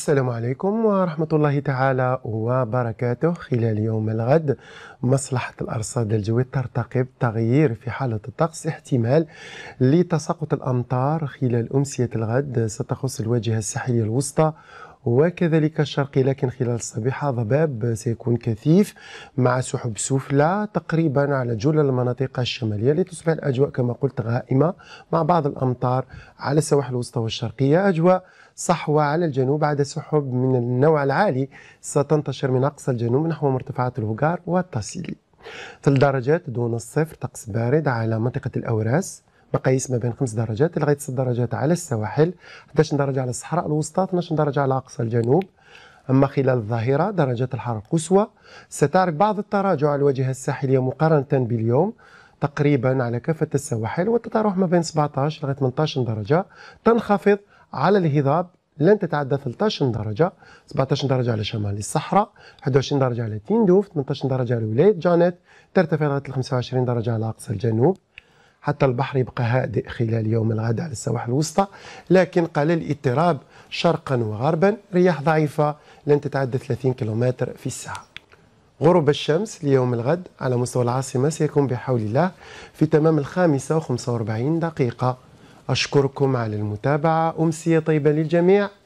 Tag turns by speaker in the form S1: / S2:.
S1: السلام عليكم ورحمة الله تعالى وبركاته خلال يوم الغد مصلحة الأرصاد الجوية ترتقب تغيير في حالة الطقس احتمال لتساقط الأمطار خلال أمسية الغد ستخص الواجهة الساحلية الوسطى وكذلك الشرقي لكن خلال الصبيحة ضباب سيكون كثيف مع سحب سفلى تقريبا على جل المناطق الشمالية لتصبح الأجواء كما قلت غائمة مع بعض الأمطار على السواحل الوسطى والشرقية أجواء صحوة على الجنوب عدا سحب من النوع العالي ستنتشر من أقصى الجنوب نحو مرتفعات الهجار والتاسيلي في الدرجات دون الصفر طقس بارد على منطقة الأوراس مقاييس ما بين 5 درجات لغايه 6 درجات على السواحل 11 درجه على الصحراء الوسطى 12 درجه على اقصى الجنوب أما خلال الظهيرة درجات الحرارة القصوى ستعرف بعض التراجع على الواجهة الساحلية مقارنة باليوم تقريبا على كافة السواحل وتتراوح ما بين 17 لغاية 18 درجة تنخفض على الهضاب لن تتعدى 13 درجة 17 درجة على شمال الصحراء 21 درجة على تيندوف 18 درجة على ولاية جانيت ترتفع لغاية 25 درجة على أقصى الجنوب حتى البحر يبقى هادئ خلال يوم الغد على السواحل الوسطى لكن قليل الاضطراب شرقا وغربا رياح ضعيفة لن تتعدى 30 كيلومتر في الساعة غروب الشمس ليوم الغد على مستوى العاصمة سيكون بحول الله في تمام الخامسة وخمسة واربعين دقيقة أشكركم على المتابعة أمسية طيبة للجميع